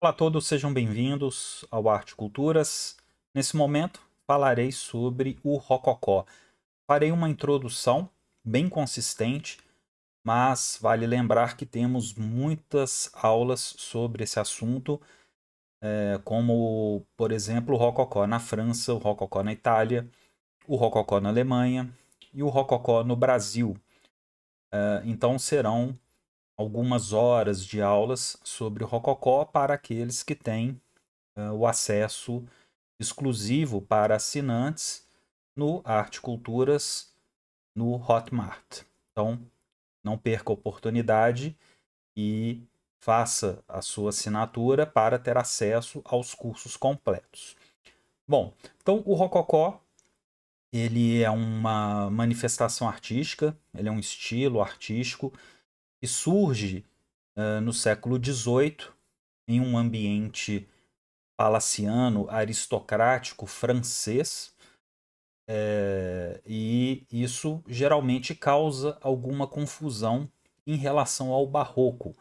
Olá a todos, sejam bem-vindos ao Arte Culturas. Nesse momento falarei sobre o Rococó. Farei uma introdução bem consistente, mas vale lembrar que temos muitas aulas sobre esse assunto, é, como, por exemplo, o Rococó na França, o Rococó na Itália, o Rococó na Alemanha e o Rococó no Brasil. É, então serão algumas horas de aulas sobre o Rococó para aqueles que têm uh, o acesso exclusivo para assinantes no Arte Culturas no Hotmart. Então, não perca a oportunidade e faça a sua assinatura para ter acesso aos cursos completos. Bom, então o Rococó ele é uma manifestação artística, ele é um estilo artístico que surge uh, no século XVIII em um ambiente palaciano, aristocrático, francês, é, e isso geralmente causa alguma confusão em relação ao barroco.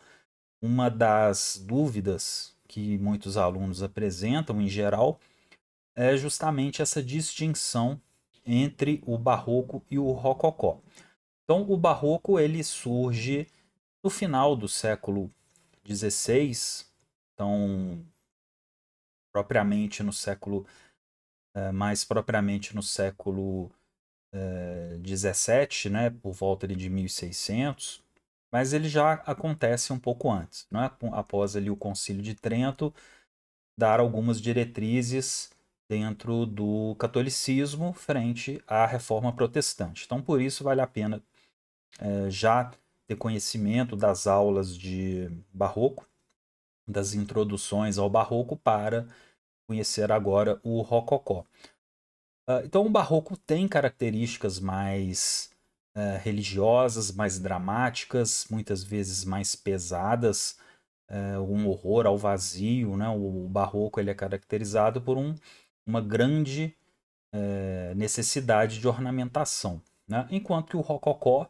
Uma das dúvidas que muitos alunos apresentam em geral é justamente essa distinção entre o barroco e o rococó. Então, o barroco ele surge no final do século XVI, então propriamente no século eh, mais propriamente no século XVII, eh, né, por volta de 1600, mas ele já acontece um pouco antes, é após ali o Concílio de Trento dar algumas diretrizes dentro do catolicismo frente à reforma protestante. Então, por isso vale a pena eh, já ter conhecimento das aulas de barroco, das introduções ao barroco para conhecer agora o rococó. Ah, então o barroco tem características mais eh, religiosas, mais dramáticas, muitas vezes mais pesadas, é, um horror ao vazio, né? O barroco ele é caracterizado por um, uma grande é, necessidade de ornamentação, né? enquanto que o rococó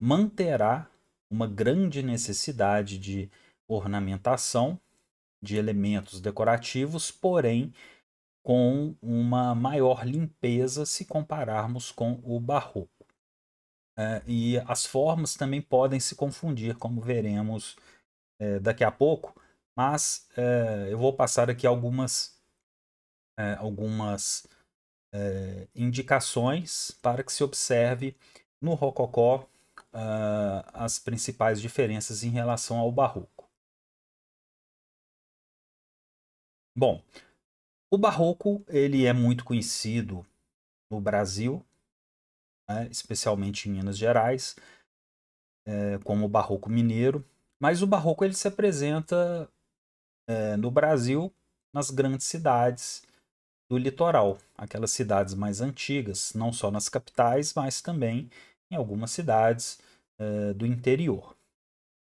manterá uma grande necessidade de ornamentação, de elementos decorativos, porém com uma maior limpeza se compararmos com o barroco. É, e as formas também podem se confundir, como veremos é, daqui a pouco, mas é, eu vou passar aqui algumas, é, algumas é, indicações para que se observe no rococó uh, as principais diferenças em relação ao barroco. Bom, o barroco ele é muito conhecido no Brasil, né, especialmente em Minas Gerais, é, como o barroco mineiro, mas o barroco ele se apresenta é, no Brasil nas grandes cidades do litoral, aquelas cidades mais antigas, não só nas capitais, mas também em algumas cidades uh, do interior.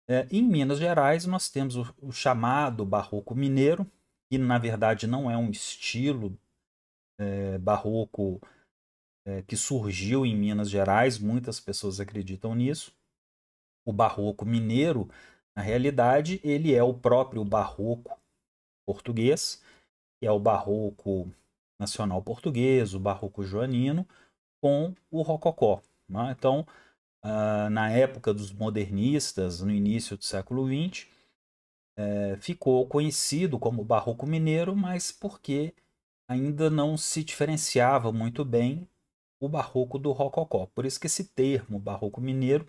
Uh, em Minas Gerais, nós temos o, o, chamado barroco mineiro, que na verdade não é um estilo uh, barroco que surgiu em Minas Gerais, muitas pessoas acreditam nisso. O barroco mineiro, na realidade, ele é o próprio barroco português, que é o barroco nacional português, o barroco joanino, com o rococó. Né? Então, uh, na época dos modernistas, no início do século XX, uh, eh, ficou conhecido como barroco mineiro, mas porque ainda não se diferenciava muito bem o barroco do rococó. Por isso que esse termo barroco mineiro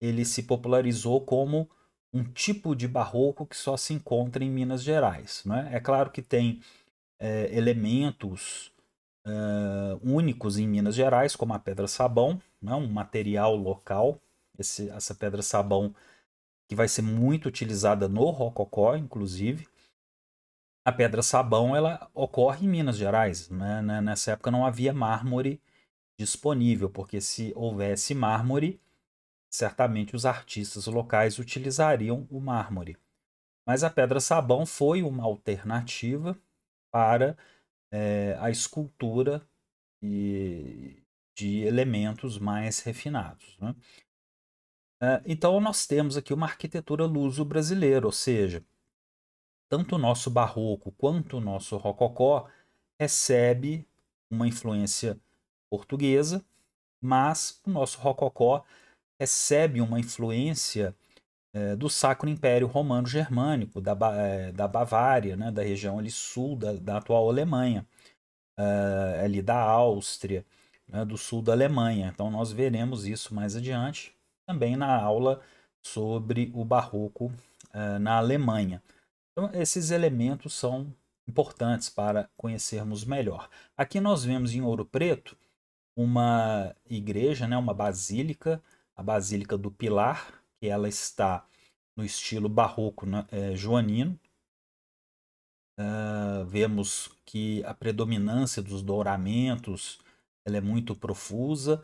ele se popularizou como um tipo de barroco que só se encontra em Minas Gerais. Né? É claro que tem é, elementos uh, únicos em Minas Gerais, como a pedra sabão, né, um material local. Esse, essa pedra sabão que vai ser muito utilizada no rococó, inclusive. A pedra sabão ela ocorre em Minas Gerais. Né? né nessa época não havia mármore disponível, porque se houvesse mármore, certamente os artistas locais utilizariam o mármore. Mas a pedra sabão foi uma alternativa para é, a escultura e, de elementos mais refinados. Né? É, então, nós temos aqui uma arquitetura luso-brasileira, ou seja, tanto o nosso barroco quanto o nosso rococó recebe uma influência portuguesa, mas o nosso rococó recebe uma influência é, do Sacro Império Romano Germânico, da, ba eh, da Bavária, né, da região ali sul da, da atual Alemanha, eh, ali da Áustria, né, do sul da Alemanha. Então nós veremos isso mais adiante, também na aula sobre o Barroco na Alemanha. Então esses elementos são importantes para conhecermos melhor. Aqui nós vemos em Ouro Preto uma igreja, né, uma basílica, a Basílica do Pilar, que ela está no estilo barroco né, é, joanino. Uh, vemos que a predominância dos douramentos ela é muito profusa,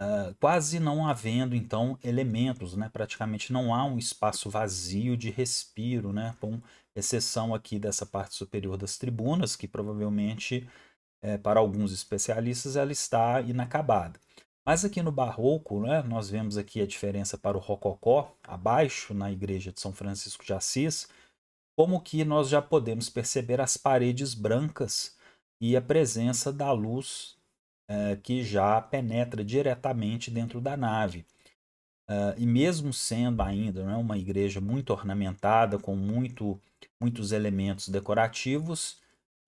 uh, quase não havendo então elementos, né? praticamente não há um espaço vazio de respiro, né? com exceção aqui dessa parte superior das tribunas, que provavelmente é, para alguns especialistas ela está inacabada. Mas aqui no Barroco, né, nós vemos aqui a diferença para o Rococó, abaixo na igreja de São Francisco de Assis, como que nós já podemos perceber as paredes brancas e a presença da luz é, que já penetra diretamente dentro da nave. Uh, e mesmo sendo ainda né, uma igreja muito ornamentada, com muito, muitos elementos decorativos,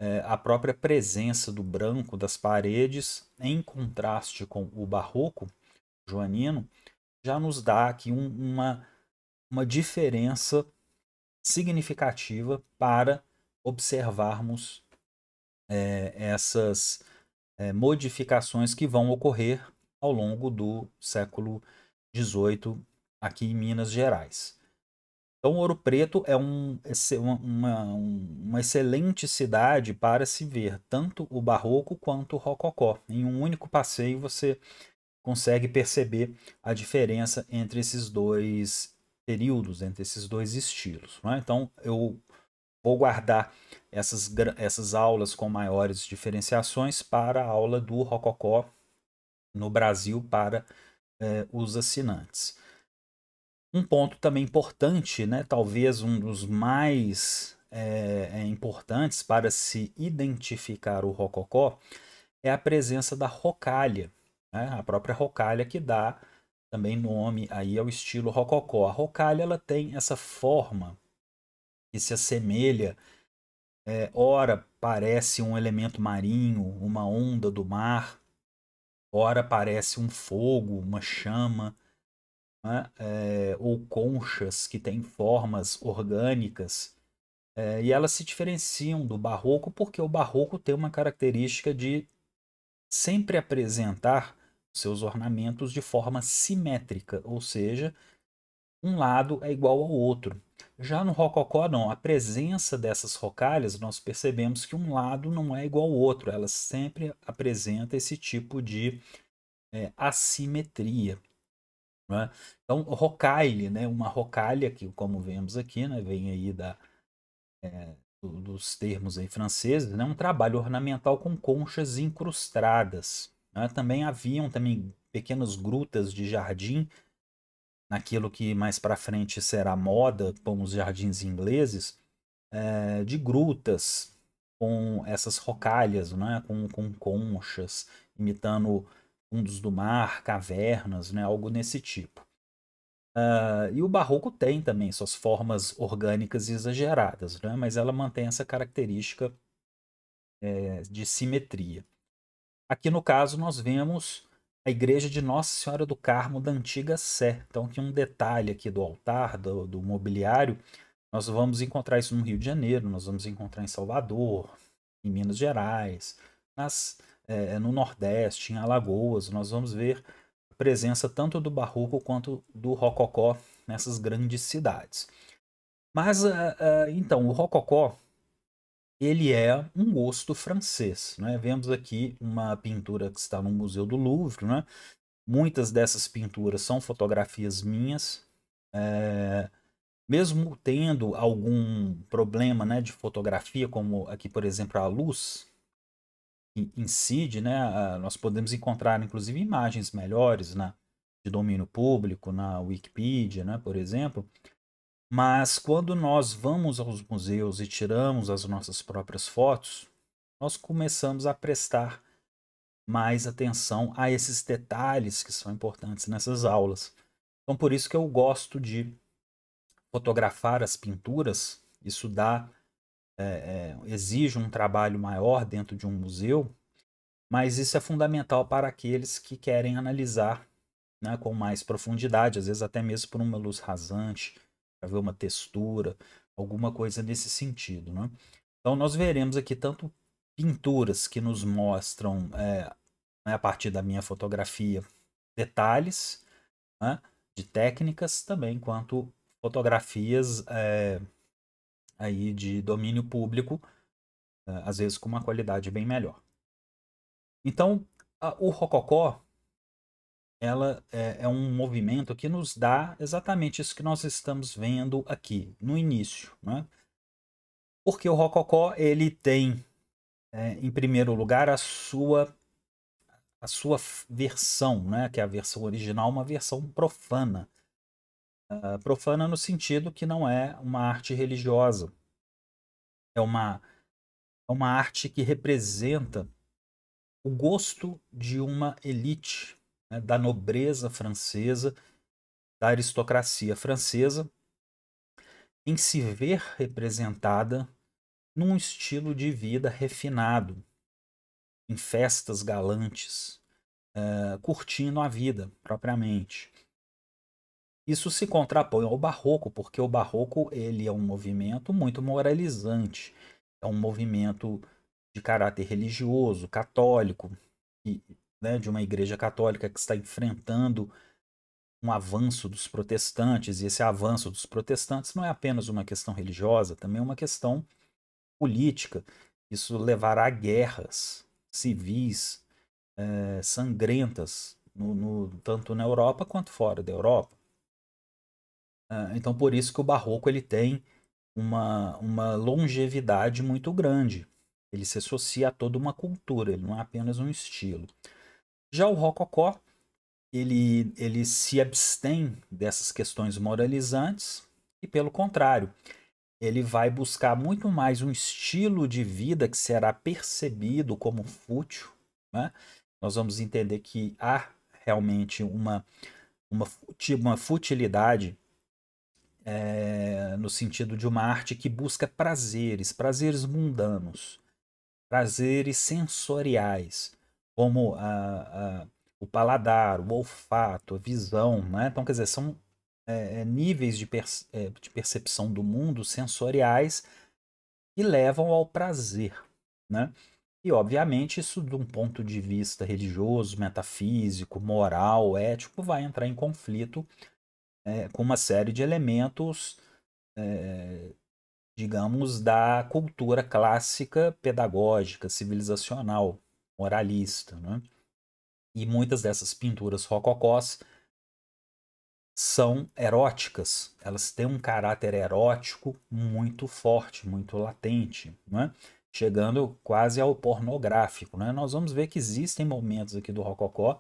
eh, a própria presença do branco das paredes, em contraste com o barroco joanino, já nos dá aqui um, uma, uma diferença significativa para observarmos é, essas é, modificações que vão ocorrer ao longo do século XVIII aqui em Minas Gerais. Então, Ouro Preto é um, uma, uma excelente cidade para se ver tanto o barroco quanto o rococó. Em um único passeio você consegue perceber a diferença entre esses dois períodos, entre esses dois estilos. Né? Então, eu vou guardar essas, essas aulas com maiores diferenciações para a aula do Rococó no Brasil para eh, os assinantes. Um ponto também importante, né, talvez um dos mais é, é, importantes para se identificar o rococó, é a presença da rocalha, né, a própria rocalha que dá também nome aí ao estilo rococó. A rocalha ela tem essa forma que se assemelha, é, ora parece um elemento marinho, uma onda do mar, ora parece um fogo, uma chama né? é, ou conchas que têm formas orgânicas. É, e elas se diferenciam do barroco porque o barroco tem uma característica de sempre apresentar seus ornamentos de forma simétrica, ou seja, um lado é igual ao outro. Já no rococó não, a presença dessas rocalhas nós percebemos que um lado não é igual ao outro, elas sempre apresentam esse tipo de é, assimetria. Né? Então, rocaille, né? uma rocalha, que como vemos aqui, né? vem aí da, é, dos termos aí franceses, né? um trabalho ornamental com conchas incrustadas. Né? Também haviam também pequenas grutas de jardim, naquilo que mais para frente será moda, como os jardins ingleses, é, de grutas com essas rocalhas, né? com, com conchas, imitando fundos do mar, cavernas, né? algo nesse tipo. Uh, e o barroco tem também suas formas orgânicas exageradas, né? mas ela mantém essa característica é, de simetria. Aqui no caso nós vemos a igreja de Nossa Senhora do Carmo da antiga Sé. Então aqui um detalhe aqui do altar, do, do mobiliário, nós vamos encontrar isso no Rio de Janeiro, nós vamos encontrar em Salvador, em Minas Gerais, nas é, é, no Nordeste, em Alagoas, nós vamos ver a presença tanto do barroco quanto do rococó nessas grandes cidades. Mas, uh, uh, então, o rococó, ele é um gosto francês. Né? Vemos aqui uma pintura que está no Museu do Louvre. Né? Muitas dessas pinturas são fotografias minhas. É, mesmo tendo algum problema né, de fotografia, como aqui, por exemplo, a luz, incide, né? Nós podemos encontrar, inclusive, imagens melhores na, né, de domínio público, na Wikipedia, né? por exemplo. Mas quando nós vamos aos museus e tiramos as nossas próprias fotos, nós começamos a prestar mais atenção a esses detalhes que são importantes nessas aulas. Então, por isso que eu gosto de fotografar as pinturas. Isso dá é, é, exige um trabalho maior dentro de um museu, mas isso é fundamental para aqueles que querem analisar né, com mais profundidade, às vezes até mesmo por uma luz rasante, para ver uma textura, alguma coisa nesse sentido. Né? Então nós veremos aqui tanto pinturas que nos mostram, é, né, a partir da minha fotografia, detalhes né, de técnicas também, quanto fotografias é, aí de domínio público, eh, às vezes com uma qualidade bem melhor. Então, a, o rococó ela é, é, um movimento que nos dá exatamente isso que nós estamos vendo aqui no início, né? Porque o rococó ele tem, é, em primeiro lugar, a sua a sua versão, né? Que é a versão original, uma versão profana. Ah, profana no sentido que não é uma arte religiosa. É uma, é uma arte que representa o gosto de uma elite, né, da nobreza francesa, da aristocracia francesa, em se ver representada num estilo de vida refinado, em festas galantes, eh, curtindo a vida propriamente. Isso se contrapõe ao barroco, porque o barroco ele é um movimento muito moralizante, é um movimento de caráter religioso, católico, e, né, de uma igreja católica que está enfrentando um avanço dos protestantes, e esse avanço dos protestantes não é apenas uma questão religiosa, também é uma questão política. Isso levará a guerras civis é, sangrentas, no, no, tanto na Europa quanto fora da Europa. Ah, então, por isso que o barroco ele tem uma, uma longevidade muito grande. Ele se associa a toda uma cultura, ele não é apenas um estilo. Já o rococó, ele, ele se abstém dessas questões moralizantes e, pelo contrário, ele vai buscar muito mais um estilo de vida que será percebido como fútil. Né? Nós vamos entender que há realmente uma, uma, uma futilidade é, no sentido de uma arte que busca prazeres, prazeres mundanos, prazeres sensoriais, como a, a, o paladar, o olfato, a visão. Né? Então, quer dizer, são é, níveis de, de percepção do mundo sensoriais que levam ao prazer. Né? E, obviamente, isso, de um ponto de vista religioso, metafísico, moral, ético, vai entrar em conflito é, com uma série de elementos, é, digamos, da cultura clássica pedagógica, civilizacional, moralista. Né? E muitas dessas pinturas rococós são eróticas, elas têm um caráter erótico muito forte, muito latente, né? chegando quase ao pornográfico. Né? Nós vamos ver que existem momentos aqui do Rococó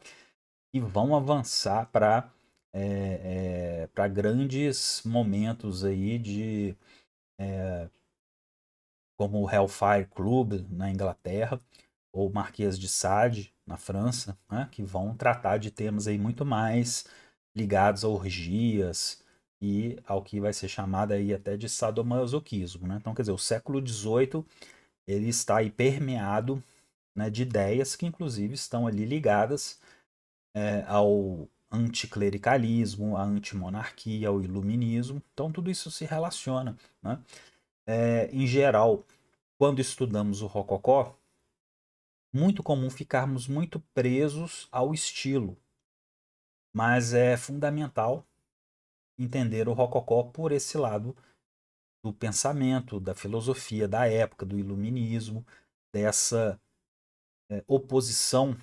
que vão avançar para é, eh, é, eh, para grandes momentos aí de é, como o Hellfire Club na Inglaterra ou Marquês de Sade na França, né, que vão tratar de temas aí muito mais ligados a orgias e ao que vai ser chamado aí até de sadomasoquismo, né? Então, quer dizer, o século XVIII ele está aí permeado né, de ideias que inclusive estão ali ligadas ao anticlericalismo, a antimonarquia, o iluminismo. Então, tudo isso se relaciona. Né? É, em geral, quando estudamos o Rococó, muito comum ficarmos muito presos ao estilo. Mas é fundamental entender o Rococó por esse lado do pensamento, da filosofia da época, do iluminismo, dessa é, oposição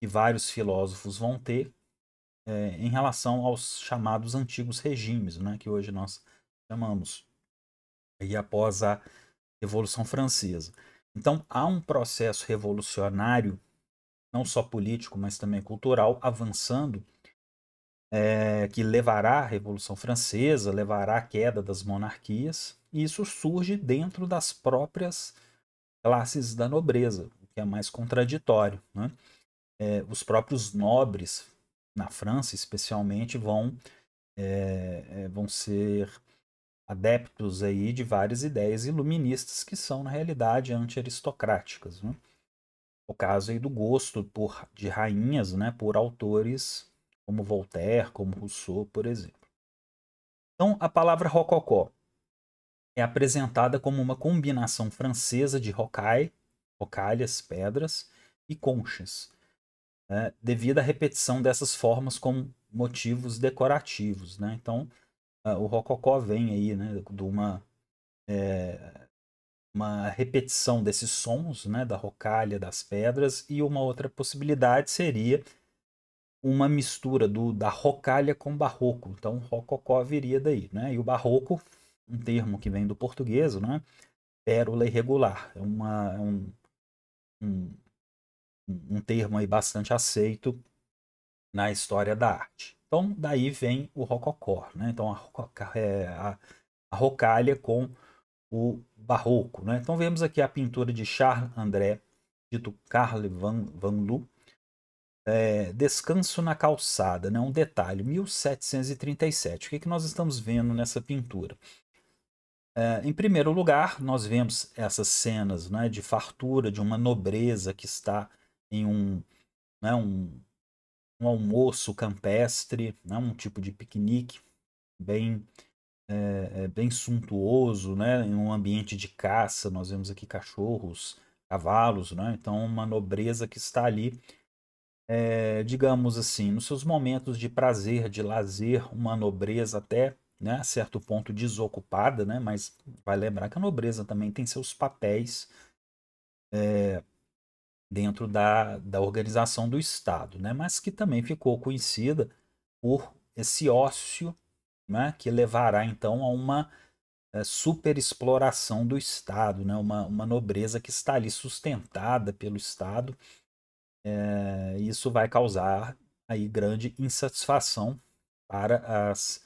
que vários filósofos vão ter é, em relação aos chamados antigos regimes, né, que hoje nós chamamos, e após a Revolução Francesa. Então, há um processo revolucionário, não só político, mas também cultural, avançando, é, que levará à Revolução Francesa, levará à queda das monarquias, e isso surge dentro das próprias classes da nobreza, o que é mais contraditório. Né? É, os próprios nobres na França especialmente, vão, é, vão ser adeptos aí de várias ideias iluministas que são, na realidade, anti-aristocráticas. Né? O caso aí do gosto por, de rainhas né, por autores como Voltaire, como Rousseau, por exemplo. Então, a palavra rococó é apresentada como uma combinação francesa de rocaille, rocalhas, pedras, e conchas, né, devido à repetição dessas formas com motivos decorativos. Né? Então, ah, o rococó vem aí né, de uma, é, uma repetição desses sons, né, da rocalha, das pedras, e uma outra possibilidade seria uma mistura do, da rocalha com barroco. Então, o rococó viria daí. Né? E o barroco, um termo que vem do português, né? pérola irregular, é uma, é um, um termo aí bastante aceito na história da arte. Então, daí vem o rococó, né? Então, a, é, a, a rocalha com o barroco, né? Então, vemos aqui a pintura de Charles André, dito Carle Van, Van Lu, é, Descanso na Calçada, né? Um detalhe, 1737. O que, é que nós estamos vendo nessa pintura? É, em primeiro lugar, nós vemos essas cenas né, de fartura, de uma nobreza que está em um, né, um, um almoço campestre, né, um tipo de piquenique bem é, é, bem suntuoso, né, em um ambiente de caça. Nós vemos aqui cachorros, cavalos, né? Então uma nobreza que está ali, é, digamos assim, nos seus momentos de prazer, de lazer, uma nobreza até né, a certo ponto desocupada, né? Mas vai lembrar que a nobreza também tem seus papéis é, dentro da, da organização do Estado, né? mas que também ficou conhecida por esse ócio né? que levará então a uma é, superexploração do Estado, né? uma, uma nobreza que está ali sustentada pelo Estado. É, isso vai causar aí grande insatisfação para as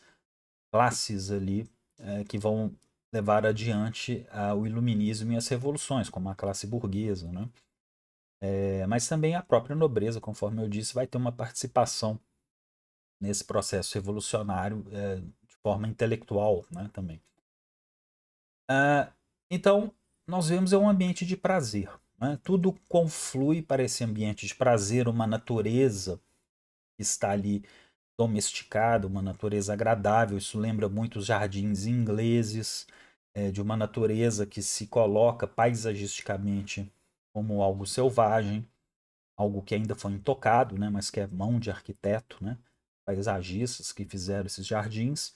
classes ali é, que vão levar adiante ah, o iluminismo e as revoluções, como a classe burguesa, né? É, mas também a própria nobreza, conforme eu disse, vai ter uma participação nesse processo revolucionário é, de forma intelectual né, também. Ah, então, nós vemos é um ambiente de prazer. Né? Tudo conflui para esse ambiente de prazer, uma natureza que está ali domesticada, uma natureza agradável. Isso lembra muito os jardins ingleses, é, de uma natureza que se coloca paisagisticamente como algo selvagem, algo que ainda foi intocado, né, mas que é mão de arquiteto, né, paisagistas que fizeram esses jardins,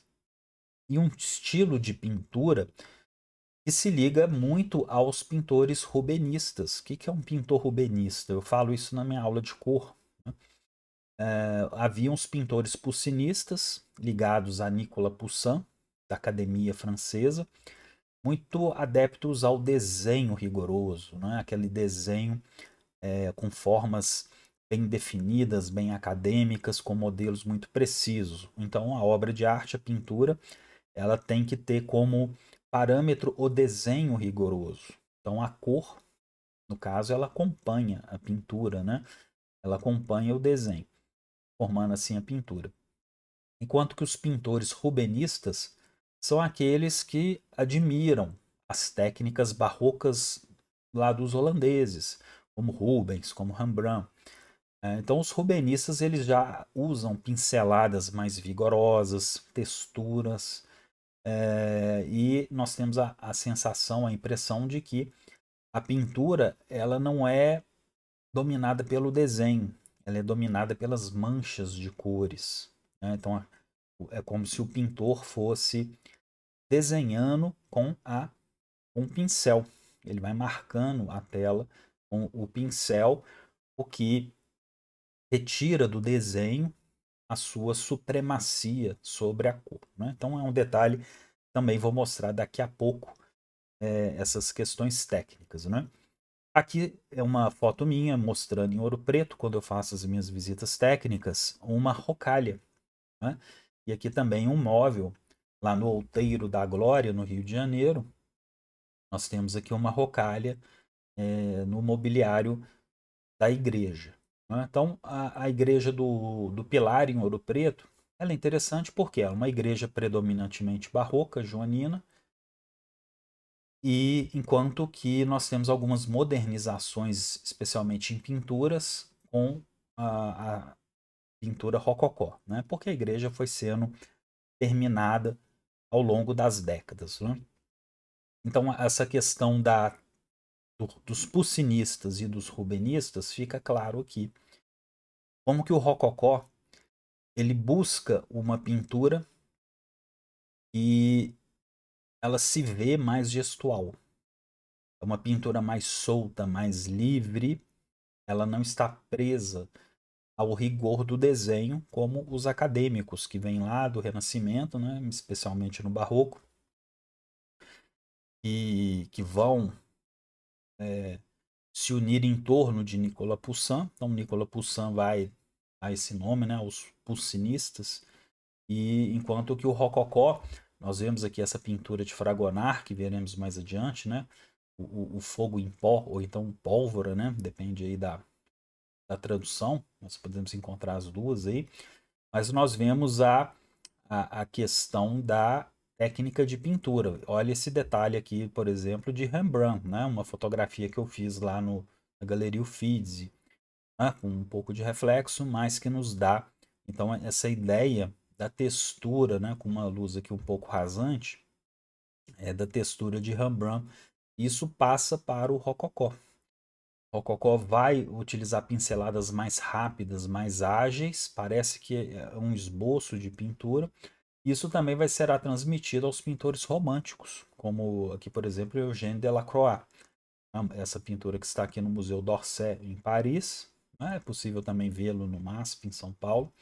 e um estilo de pintura que se liga muito aos pintores rubenistas. O que é um pintor rubenista? Eu falo isso na minha aula de cor. É, havia uns pintores pussinistas ligados a Nicolas Poussin, da Academia Francesa, muito adeptos ao desenho rigoroso, né? aquele desenho é, com formas bem definidas, bem acadêmicas, com modelos muito precisos. Então, a obra de arte, a pintura, ela tem que ter como parâmetro o desenho rigoroso. Então, a cor, no caso, ela acompanha a pintura, né? Ela acompanha o desenho, formando assim a pintura. Enquanto que os pintores rubenistas são aqueles que admiram as técnicas barrocas lá dos holandeses, como Rubens, como Rembrandt. É, então os rubenistas eles já usam pinceladas mais vigorosas, texturas, é, e nós temos a, a, sensação, a impressão de que a pintura ela não é dominada pelo desenho, ela é dominada pelas manchas de cores. Né? Então a, é como se o pintor fosse desenhando com a um pincel. Ele vai marcando a tela com o pincel, o que retira do desenho a sua supremacia sobre a cor. Né? Então é um detalhe também vou mostrar daqui a pouco é, essas questões técnicas. Né? Aqui é uma foto minha mostrando em ouro preto, quando eu faço as minhas visitas técnicas, uma rocalha. Né? E aqui também um móvel, lá no Outeiro da Glória, no Rio de Janeiro. Nós temos aqui uma rocalha é, no mobiliário da igreja. Né? Então, a, a igreja do, do Pilar, em Ouro Preto, ela é interessante porque é uma igreja predominantemente barroca, joanina, e enquanto que nós temos algumas modernizações, especialmente em pinturas, com a, a, pintura rococó, né? porque a igreja foi sendo terminada ao longo das décadas. Né? Então, essa questão da, do, dos pulsinistas e dos rubenistas fica claro aqui. Como que o rococó ele busca uma pintura e ela se vê mais gestual. É uma pintura mais solta, mais livre, ela não está presa ao rigor do desenho, como os acadêmicos que vêm lá do Renascimento, né, especialmente no Barroco, e que vão é, se unir em torno de Nicolas Poussin. Então, Nicolas Poussin vai a esse nome, né, os Poussinistas, e enquanto que o Rococó, nós vemos aqui essa pintura de Fragonard, que veremos mais adiante, né, o, o fogo em pó, ou então pólvora, né, depende aí da, da tradução, nós podemos encontrar as duas aí, mas nós vemos a, a, a questão da técnica de pintura. Olha esse detalhe aqui, por exemplo, de Rembrandt, né? uma fotografia que eu fiz lá no, na Galeria Uffizi, né? com um pouco de reflexo, mas que nos dá então essa ideia da textura, né? com uma luz aqui um pouco rasante, é da textura de Rembrandt. Isso passa para o rococó, o Cocó vai utilizar pinceladas mais rápidas, mais ágeis, parece que é um esboço de pintura. Isso também vai ser transmitido aos pintores românticos, como aqui, por exemplo, Eugène Delacroix. Então, essa pintura que está aqui no Museu d'Orsay, em Paris. Né, é possível também vê-lo no MASP, em São Paulo.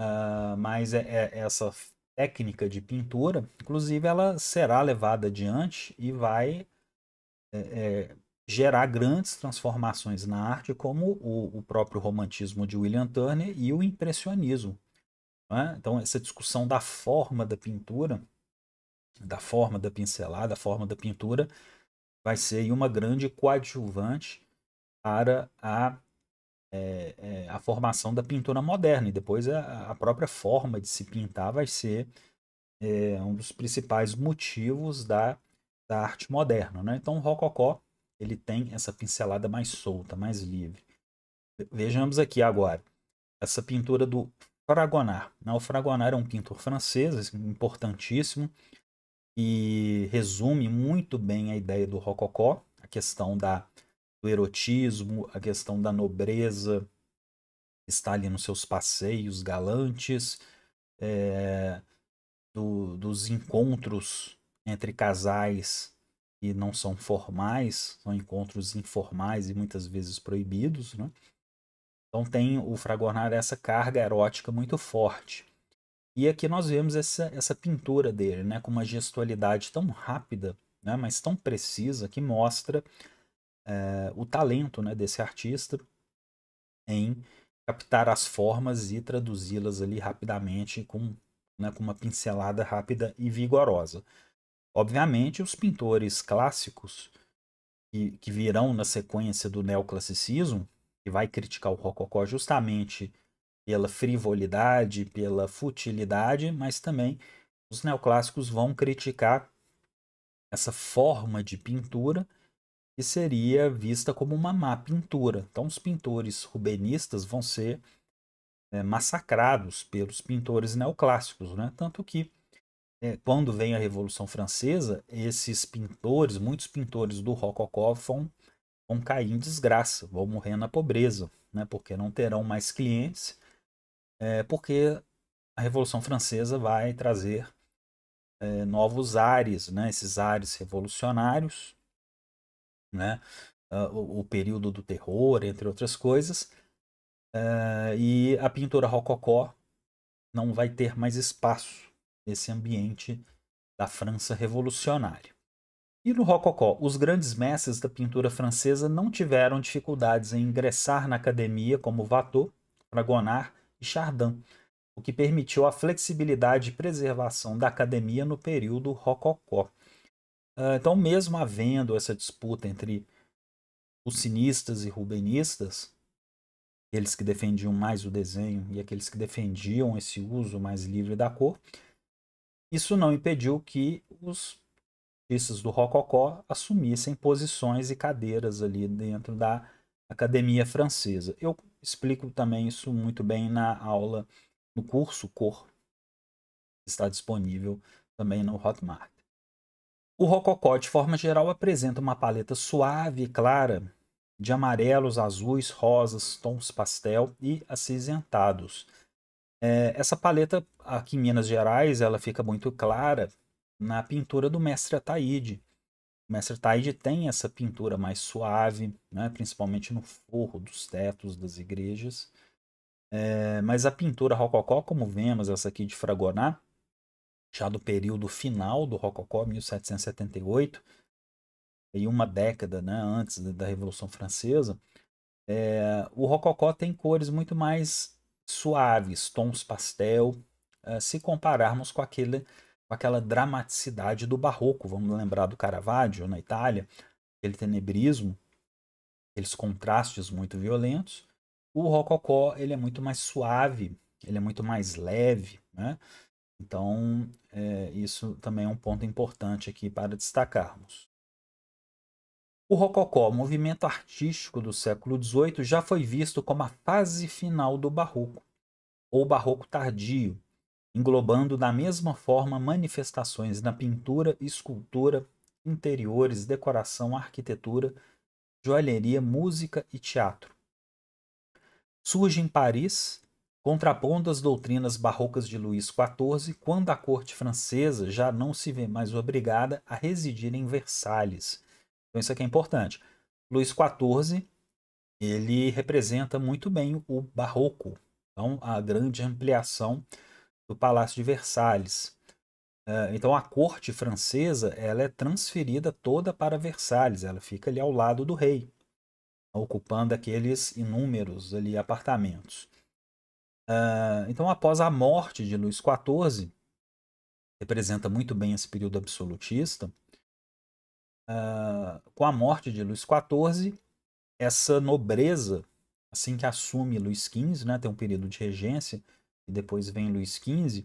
Uh, mas é, é essa técnica de pintura, inclusive, ela será levada adiante e vai é, é gerar grandes transformações na arte, como o, o próprio romantismo de William Turner e o impressionismo. Né? Então, essa discussão da forma da pintura, da forma da pincelada, da forma da pintura, vai ser uma grande coadjuvante para a, é, é, a formação da pintura moderna. E depois a, a, própria forma de se pintar vai ser é, um dos principais motivos da, da arte moderna. Né? Então, o Rococó ele tem essa pincelada mais solta, mais livre. Vejamos aqui agora essa pintura do Fragonard. Né, o Fragonard é um pintor francês, importantíssimo, e resume muito bem a ideia do rococó, a questão da, do erotismo, a questão da nobreza, está ali nos seus passeios galantes, é, do, dos encontros entre casais que não são formais, são encontros informais e muitas vezes proibidos, né? Então tem o Fragonard essa carga erótica muito forte. E aqui nós vemos essa, essa pintura dele, né, com uma gestualidade tão rápida, né, mas tão precisa, que mostra é, o talento né, desse artista em captar as formas e traduzi-las ali rapidamente com, né, com uma pincelada rápida e vigorosa. Obviamente, os pintores clássicos que, que virão na sequência do neoclassicismo, que vai criticar o rococó justamente pela frivolidade, pela futilidade, mas também os neoclássicos vão criticar essa forma de pintura que seria vista como uma má pintura. Então, os pintores rubenistas vão ser é, massacrados pelos pintores neoclássicos, né? tanto que é, quando vem a Revolução Francesa, esses pintores, muitos pintores do Rococó vão, vão cair em desgraça, vão morrer na pobreza, né? porque não terão mais clientes, é, porque a Revolução Francesa vai trazer é, novos ares, né? esses ares revolucionários, né? Ah, o, o período do terror, entre outras coisas, é, e a pintura rococó não vai ter mais espaço nesse ambiente da França revolucionária. E no Rococó, os grandes mestres da pintura francesa não tiveram dificuldades em ingressar na academia como Watteau, Fragonard e Chardin, o que permitiu a flexibilidade e preservação da academia no período Rococó. Ah, então, mesmo havendo essa disputa entre os cinistas e rubenistas, aqueles que defendiam mais o desenho e aqueles que defendiam esse uso mais livre da cor, isso não impediu que os artistas do Rococó assumissem posições e cadeiras ali dentro da Academia Francesa. Eu explico também isso muito bem na aula, no curso Cor, que está disponível também no Hotmart. O Rococó, de forma geral, apresenta uma paleta suave e clara de amarelos, azuis, rosas, tons pastel e acinzentados, é, essa paleta aqui em Minas Gerais, ela fica muito clara na pintura do mestre Ataíde. O mestre Ataíde tem essa pintura mais suave, né, principalmente no forro dos tetos das igrejas. É, mas a pintura rococó, como vemos essa aqui de Fragonard, já do período final do rococó, 1778, e uma década né, antes da Revolução Francesa, é, o rococó tem cores muito mais suaves, tons pastel, eh, se compararmos com, aquele, com aquela dramaticidade do barroco. Vamos lembrar do Caravaggio na Itália, aquele tenebrismo, aqueles contrastes muito violentos. O rococó ele é muito mais suave, ele é muito mais leve, né? Então, é, isso também é um ponto importante aqui para destacarmos. O rococó, movimento artístico do século XVIII, já foi visto como a fase final do barroco, ou barroco tardio, englobando da mesma forma manifestações na pintura, escultura, interiores, decoração, arquitetura, joalheria, música e teatro. Surge em Paris, contrapondo as doutrinas barrocas de Luís XIV, quando a corte francesa já não se vê mais obrigada a residir em Versalhes então isso aqui é importante. Luís XIV, ele representa muito bem o barroco, então a grande ampliação do Palácio de Versalhes. É, então a corte francesa ela é transferida toda para Versalhes, ela fica ali ao lado do rei, ocupando aqueles inúmeros ali apartamentos. É, então após a morte de Luís XIV, representa muito bem esse período absolutista, ah, com a morte de Luís XIV, essa nobreza, assim que assume Luís XV, né, tem um período de regência, e depois vem Luís XV, uh,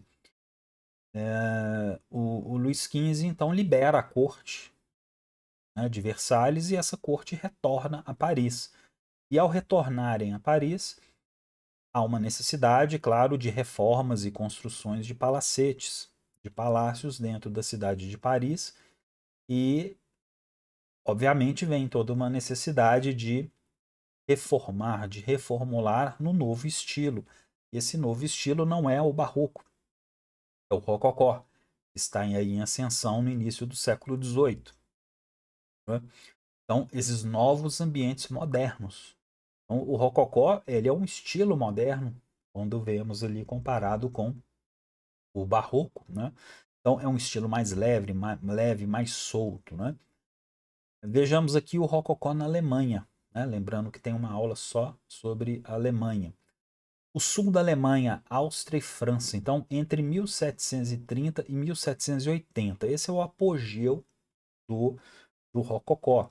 é, o, o, Luís XV então libera a corte né, de Versalhes e essa corte retorna a Paris. E ao retornarem a Paris, há uma necessidade, claro, de reformas e construções de palacetes, de palácios dentro da cidade de Paris, e obviamente vem toda uma necessidade de reformar, de reformular no novo estilo. E esse novo estilo não é o barroco, é o rococó, que está aí em ascensão no início do século XVIII. Né? Então, esses novos ambientes modernos. Então, o rococó ele é um estilo moderno, quando vemos ali comparado com o barroco. Né? Então, é um estilo mais leve, mais, leve, mais solto. Né? Vejamos aqui o Rococó na Alemanha. Né? Lembrando que tem uma aula só sobre a Alemanha. O sul da Alemanha, Áustria e França. Então, entre 1730 e 1780. Esse é o apogeu do, do Rococó.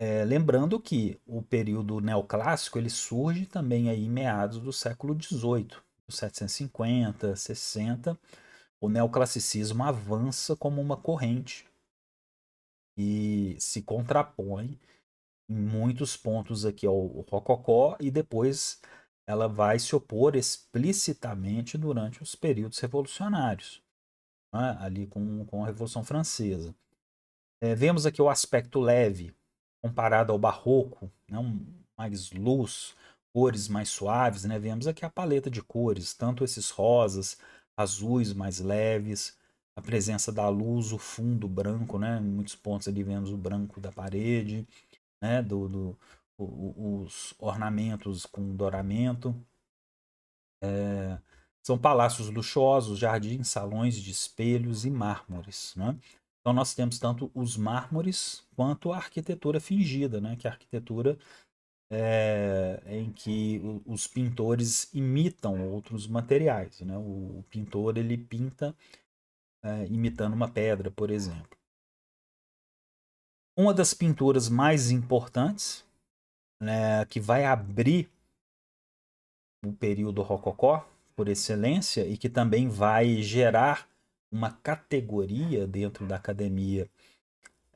É, lembrando que o período neoclássico ele surge também aí em meados do século XVIII, 1750, 60. O neoclassicismo avança como uma corrente e se contrapõe em muitos pontos aqui ao Rococó e depois ela vai se opor explicitamente durante os períodos revolucionários, né? ali com, com a Revolução Francesa. É, vemos aqui o aspecto leve comparado ao barroco, né? um, mais luz, cores mais suaves. Né? Vemos aqui a paleta de cores, tanto esses rosas, azuis mais leves, a presença da luz, o fundo branco, né? Em muitos pontos ali vemos o branco da parede, né? Do, do o, os ornamentos com douramento. É, são palácios luxuosos, jardins, salões de espelhos e mármores, né? Então nós temos tanto os mármores quanto a arquitetura fingida, né? Que é a arquitetura é, em que os pintores imitam outros materiais, né? O, o pintor ele pinta é, imitando uma pedra, por exemplo. Uma das pinturas mais importantes, né, que vai abrir o período rococó por excelência e que também vai gerar uma categoria dentro da academia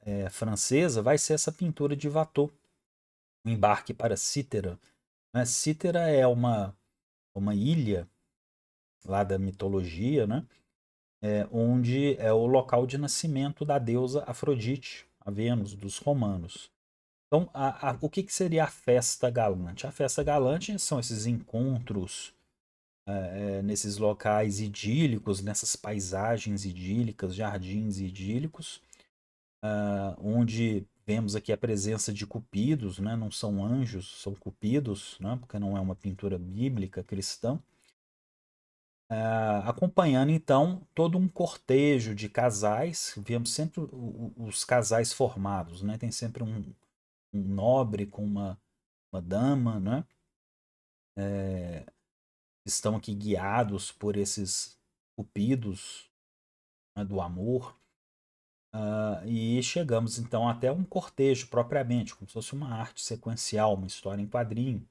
é, francesa, vai ser essa pintura de Watteau, o embarque para Cítera. Né? Cítera é uma, uma ilha lá da mitologia, né? é, onde é o local de nascimento da deusa Afrodite, a Vênus, dos romanos. Então, a, a, o que, que, seria a festa galante? A festa galante são esses encontros é, é nesses locais idílicos, nessas paisagens idílicas, jardins idílicos, é, onde vemos aqui a presença de cupidos, né? não são anjos, são cupidos, né? porque não é uma pintura bíblica cristã. Uh, acompanhando então todo um cortejo de casais, vemos sempre os casais formados, né? Tem sempre um, um nobre com uma, uma dama, né? É, estão aqui guiados por esses cupidos né, do amor. Uh, e chegamos então até um cortejo propriamente, como se fosse uma arte sequencial, uma história em quadrinho,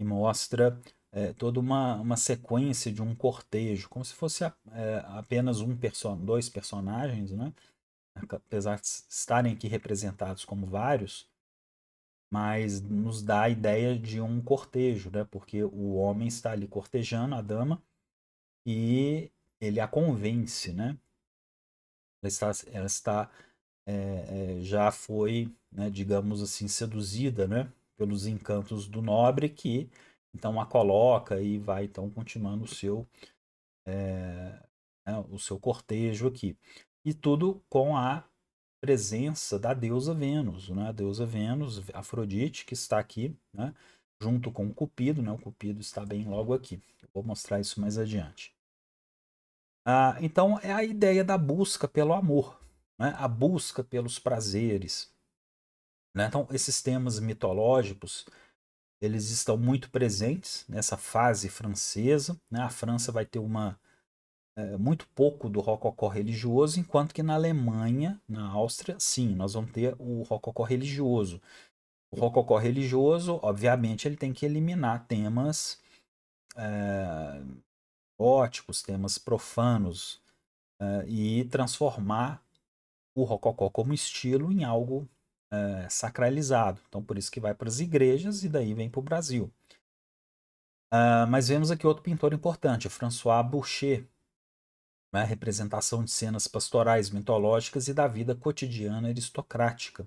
que mostra é, toda uma, uma sequência de um cortejo, como se fosse a, é, apenas um perso dois personagens, né? apesar de estarem aqui representados como vários, mas nos dá a ideia de um cortejo, né? porque o homem está ali cortejando a dama e ele a convence, né? Ela está, ela está é, é já foi, né, digamos assim, seduzida, né, pelos encantos do nobre que então a coloca e vai então continuando o seu é, né, o seu cortejo aqui e tudo com a presença da deusa Vênus, né? A deusa Vênus, Afrodite, que está aqui, né? Junto com o Cupido, né? O Cupido está bem logo aqui. vou mostrar isso mais adiante. Ah, então é a ideia da busca pelo amor, né? A busca pelos prazeres, né? Então esses temas mitológicos eles estão muito presentes nessa fase francesa. Né? A França vai ter uma é, muito pouco do rococó religioso, enquanto que na Alemanha, na Áustria, sim, nós vamos ter o rococó religioso. O rococó religioso, obviamente, ele tem que eliminar temas é, óticos, temas profanos, é, e transformar o rococó como estilo em algo é, sacralizado. Então, por isso que vai para as igrejas e daí vem para o Brasil. Ah, mas vemos aqui outro pintor importante, François Boucher. Né? Representação de cenas pastorais, mitológicas e da vida cotidiana aristocrática.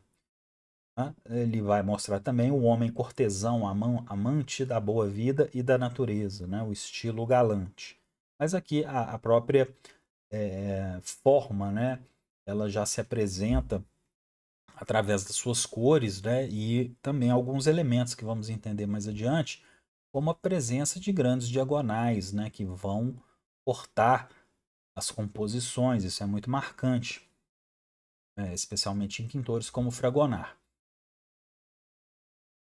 Né? Ele vai mostrar também o homem cortesão, amante da boa vida e da natureza, né? o estilo galante. Mas aqui a, a própria é, forma, né? ela já se apresenta através das suas cores, né, e também alguns elementos que vamos entender mais adiante, como a presença de grandes diagonais, né, que vão cortar as composições, isso é muito marcante, né, especialmente em pintores como Fragonard.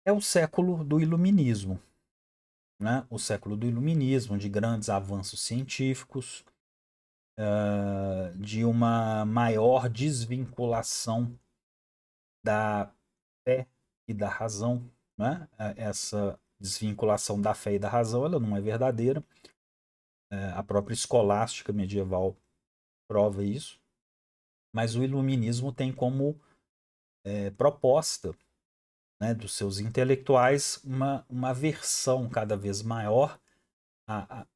É o século do iluminismo, né, o século do iluminismo, de grandes avanços científicos, Uh, de uma maior desvinculação da fé e da razão, né? É, essa desvinculação da fé e da razão, ela não é verdadeira. É, a própria escolástica medieval prova isso. Mas o iluminismo tem como é, proposta né, dos seus intelectuais uma, uma aversão cada vez maior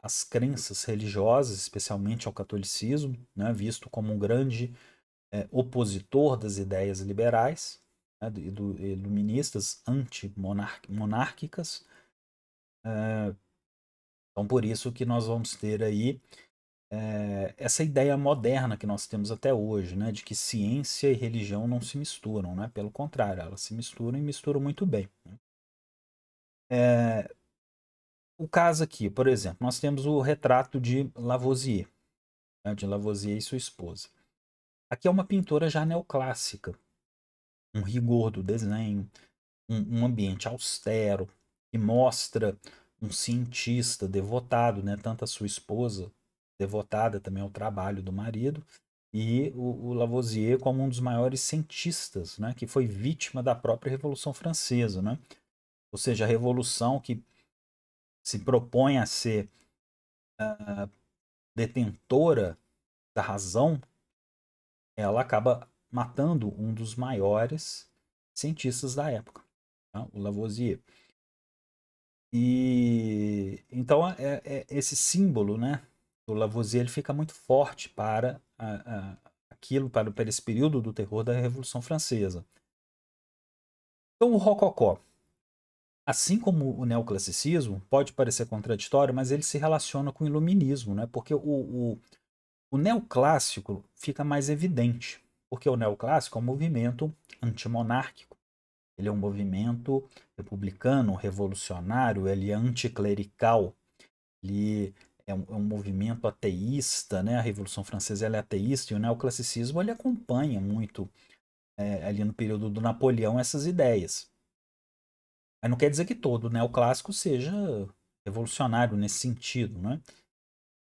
às crenças religiosas, especialmente ao catolicismo, né, visto como um grande é, opositor das ideias liberais né, iluministas antimonárquicas. É, eh, então, por isso que nós vamos ter aí é, essa ideia moderna que nós temos até hoje, né, de que ciência e religião não se misturam, né? pelo contrário, elas se misturam e misturam muito bem. Né? É, o caso aqui, por exemplo, nós temos o retrato de Lavoisier, né, de Lavoisier e sua esposa. Aqui é uma pintora já neoclássica, um rigor do desenho, um, um ambiente austero, que mostra um cientista devotado, né? Tanto a sua esposa, devotada também ao trabalho do marido, e o, o, Lavoisier como um dos maiores cientistas, né? Que foi vítima da própria Revolução Francesa, né? Ou seja, a revolução que se propõe a ser uh, detentora da razão, ela acaba matando um dos maiores cientistas da época, tá? o Lavoisier. E então é, é, é, esse símbolo, né, do Lavoisier, ele fica muito forte para a, a, aquilo, para, para esse período do terror da Revolução Francesa. Então o rococó, assim como o neoclassicismo, pode parecer contraditório, mas ele se relaciona com o iluminismo, né? Porque o, o, o neoclássico fica mais evidente, porque o neoclássico é um movimento antimonárquico. Ele é um movimento republicano, revolucionário, ele é anticlerical. Ele é um, é um, movimento ateísta, né? A Revolução Francesa ela é ateísta e o neoclassicismo ele acompanha muito é, ali no período do Napoleão essas ideias. Mas não quer dizer que todo neoclássico seja revolucionário nesse sentido, né?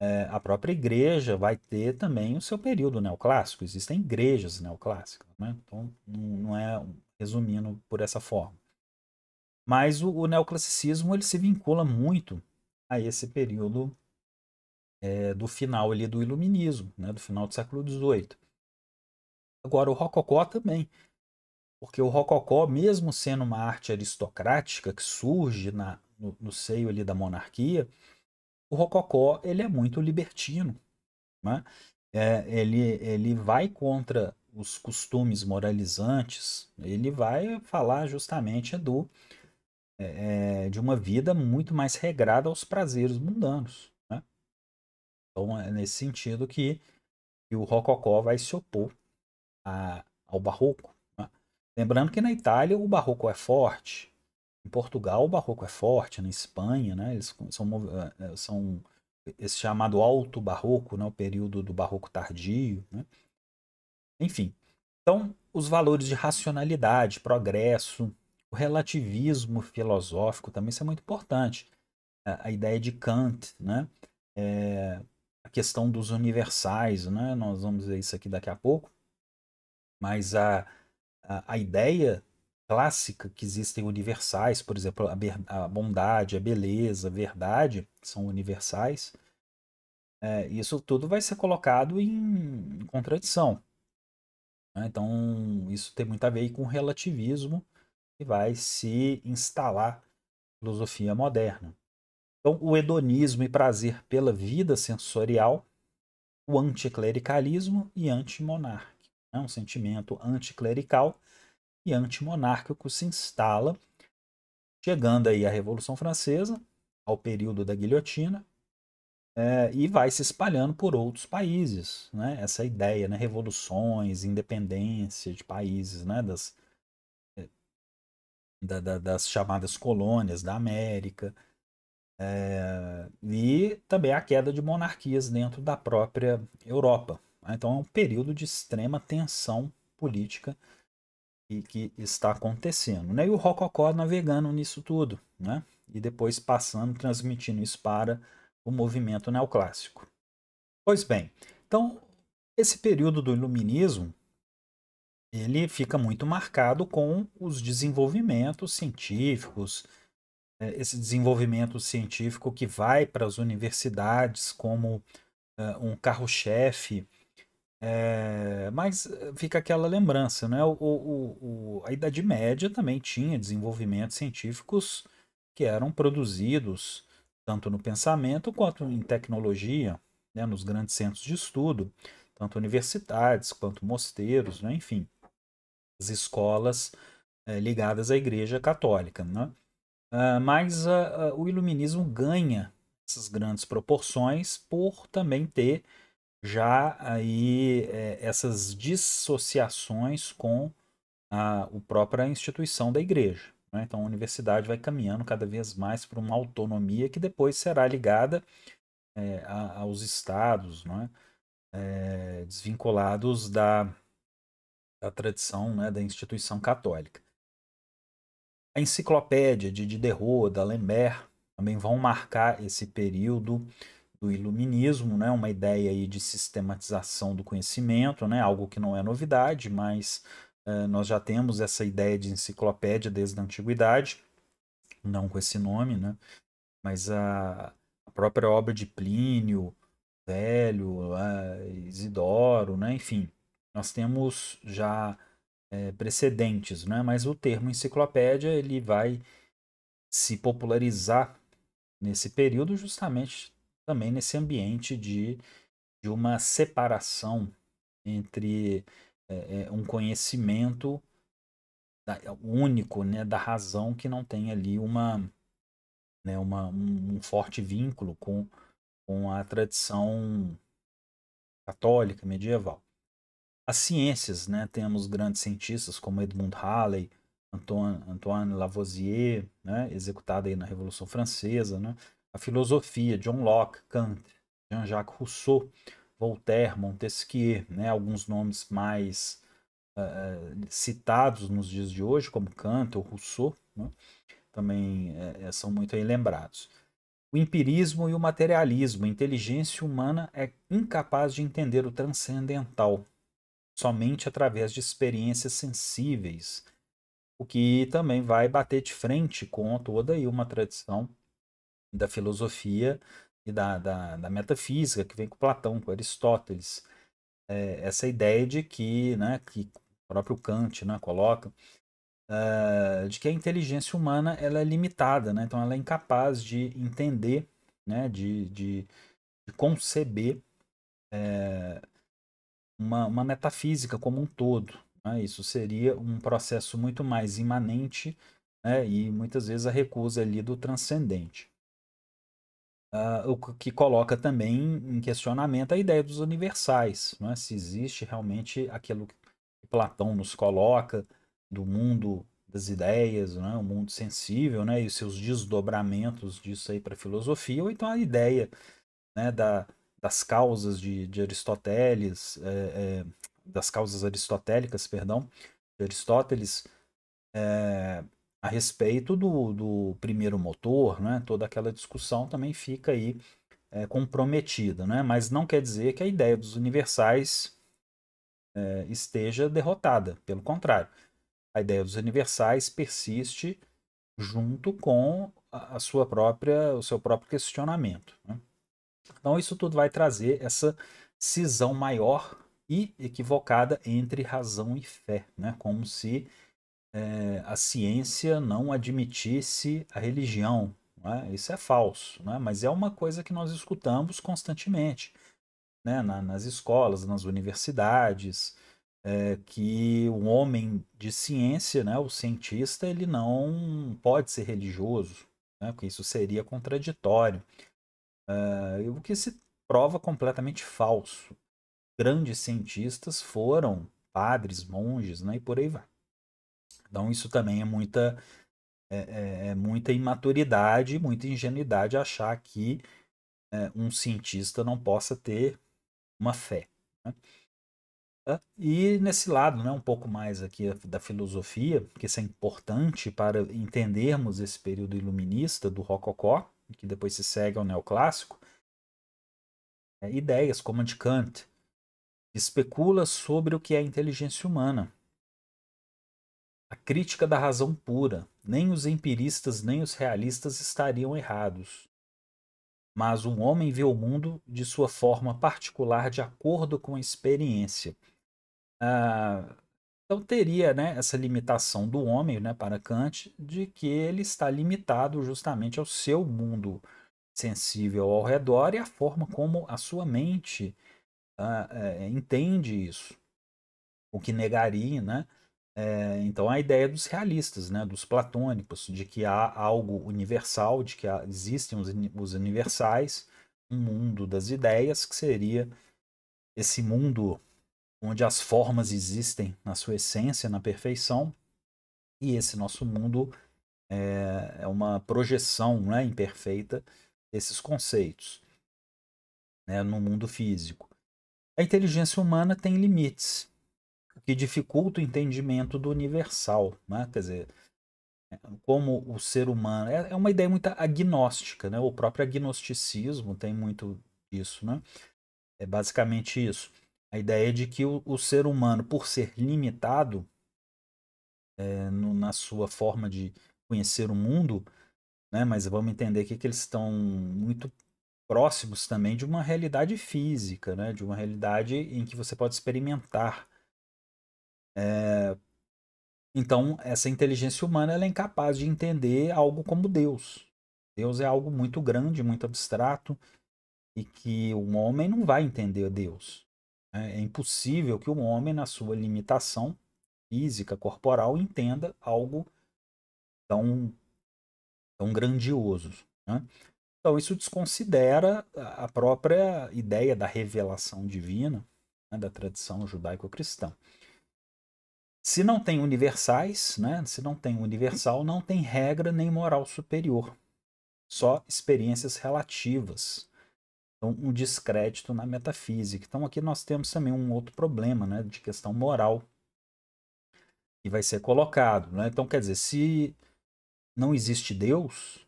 é, a própria igreja vai ter também o seu período neoclássico. Existem igrejas neoclássicas, né? então não é resumindo por essa forma. Mas o, o neoclassicismo ele se vincula muito a esse período é, do final ali do iluminismo, né? do final do século XVIII. Agora, o rococó também, porque o rococó, mesmo sendo uma arte aristocrática que surge na, no, no seio ali da monarquia, o rococó ele é muito libertino, né? É, ele, ele vai contra os costumes moralizantes, ele vai falar justamente do é, é, de uma vida muito mais regrada aos prazeres mundanos. Né? Então é nesse sentido que, que o rococó vai se opor a, ao barroco. Né? Lembrando que na Itália o barroco é forte, em Portugal, o barroco é forte, na Espanha, né? Eles são, eh, eh, são esse chamado alto barroco, né? o período do barroco tardio. Né? Enfim, então os valores de racionalidade, progresso, o relativismo filosófico também isso é muito importante. A, ideia de Kant, né? É, a questão dos universais, né? nós vamos ver isso aqui daqui a pouco, mas a, a, a ideia clássica que existem universais, por exemplo, a, a bondade, a beleza, a verdade são universais. É, isso tudo vai ser colocado em, em contradição. Né? Então, isso tem muito a ver com o relativismo que vai se instalar na filosofia moderna. Então, o hedonismo e prazer pela vida sensorial, o anticlericalismo e antimonárquico. É né? um sentimento anticlerical e antimonárquico é se instala, chegando aí à Revolução Francesa, ao período da guilhotina, é, e vai se espalhando por outros países, né? Essa é ideia, né? Revoluções, independência de países, né? Das, é, da, da, das chamadas colônias da América é, e também a queda de monarquias dentro da própria Europa. Né? Então é um período de extrema tensão política que, que está acontecendo. Né? E o Rococó navegando nisso tudo, né? e depois passando, transmitindo isso para o movimento neoclássico. Pois bem, então esse período do iluminismo ele fica muito marcado com os desenvolvimentos científicos, é, esse desenvolvimento científico que vai para as universidades como é, um carro-chefe é, mas eh, fica aquela lembrança, né? O, o, o, a Idade Média também tinha desenvolvimentos científicos que eram produzidos tanto no pensamento quanto em tecnologia, né? nos grandes centros de estudo, tanto universidades quanto mosteiros, né? enfim, as escolas é, ligadas à Igreja Católica. Né? É, mas a, ah, a, ah, o Iluminismo ganha essas grandes proporções por também ter já aí é, essas dissociações com a, a própria instituição da igreja. Né? Então a universidade vai caminhando cada vez mais para uma autonomia que depois será ligada é, a, aos estados, né? É, desvinculados da, da tradição né, da instituição católica. A enciclopédia de Diderot, Lambert, também vão marcar esse período do iluminismo, né, uma ideia aí de sistematização do conhecimento, né, algo que não é novidade, mas uh, nós já temos essa ideia de enciclopédia desde a antiguidade, não com esse nome, né, mas a, a própria obra de Plínio, Velho, Isidoro, né, enfim, nós temos já é, precedentes, né, mas o termo enciclopédia ele vai se popularizar nesse período justamente também nesse ambiente de, de uma separação entre é, um conhecimento eh, único né, da razão que não tem ali uma, né, uma, um, forte vínculo com, com a tradição católica medieval. As ciências, né, temos grandes cientistas como Edmund Halley, Antoine, Antoine Lavoisier, né, executado aí na Revolução Francesa, né, a filosofia, John Locke, Kant, Jean-Jacques Rousseau, Voltaire, Montesquieu, né, alguns nomes mais uh, citados nos dias de hoje, como Kant ou Rousseau, né, também eh, são muito lembrados. O empirismo e o materialismo. A inteligência humana é incapaz de entender o transcendental somente através de experiências sensíveis, o que também vai bater de frente com toda aí uma tradição da filosofia e da, da, da metafísica, que vem com Platão, com Aristóteles. É, essa ideia de que, né, que o próprio Kant né, coloca, uh, de que a inteligência humana ela é limitada, né? então ela é incapaz de entender, né, de, de, de conceber é, uma, uma metafísica como um todo. Né? Isso seria um processo muito mais imanente né, e muitas vezes a recusa ali do transcendente. Uh, o que coloca também em questionamento a ideia dos universais, né? se existe realmente aquilo que Platão nos coloca do mundo das ideias, né? o mundo sensível né? e os seus desdobramentos disso aí para a filosofia, ou então a ideia né? da, das causas de, de é, é, das causas aristotélicas, perdão, de Aristóteles, é, a respeito do, do primeiro motor, né? toda aquela discussão também fica aí é, comprometida, né? mas não quer dizer que a ideia dos universais é, esteja derrotada, pelo contrário, a ideia dos universais persiste junto com a sua própria, o seu próprio questionamento. Né? Então isso tudo vai trazer essa cisão maior e equivocada entre razão e fé, né? como se é, a ciência não admitisse a religião. É? Isso é falso, é? mas é uma coisa que nós escutamos constantemente né? Na, nas escolas, nas universidades, eh, que o homem de ciência, né? o cientista, ele não pode ser religioso, né? porque isso seria contraditório. Eh, o que se prova completamente falso. Grandes cientistas foram padres, monges né? e por aí vai. Então isso também é muita é, é, é muita imaturidade, muita ingenuidade achar que é, um cientista não possa ter uma fé. Né? E nesse lado, né, um pouco mais aqui da filosofia, que isso é importante para entendermos esse período iluminista do Rococó, que depois se segue ao neoclássico, é, ideias como a de Kant, especula sobre o que é a inteligência humana, a crítica da razão pura. Nem os empiristas nem os realistas estariam errados. Mas um homem vê o mundo de sua forma particular de acordo com a experiência. Ah, então teria né, essa limitação do homem, né, para Kant, de que ele está limitado justamente ao seu mundo sensível ao redor e à forma como a sua mente ah, é, entende isso. O que negaria né, é, então a ideia dos realistas, né, dos platônicos, de que há algo universal, de que há, existem os, os, universais, um mundo das ideias, que seria esse mundo onde as formas existem na sua essência, na perfeição, e esse nosso mundo é, é uma projeção né, imperfeita desses conceitos né, no mundo físico. A inteligência humana tem limites, que dificulta o entendimento do universal. Né? Quer dizer, é, como o ser humano. É, é, uma ideia muito agnóstica, né? o próprio agnosticismo tem muito isso. Né? É basicamente isso. A ideia é de que o, o ser humano, por ser limitado é, no, na sua forma de conhecer o mundo, né? mas vamos entender que, que eles estão muito próximos também de uma realidade física, né? de uma realidade em que você pode experimentar é... Então, essa inteligência humana ela é incapaz de entender algo como Deus. Deus é algo muito grande, muito abstrato, e que um homem não vai entender Deus. É, é impossível que um homem, na sua limitação física, corporal, entenda algo tão, tão grandioso. Né? Então, isso desconsidera a própria ideia da revelação divina né, da tradição judaico-cristã. Se não tem universais, né? se não tem universal, não tem regra nem moral superior. Só experiências relativas. Então, um descrédito na metafísica. Então, aqui nós temos também um outro problema né? de questão moral que vai ser colocado. Né? Então, quer dizer, se não existe Deus,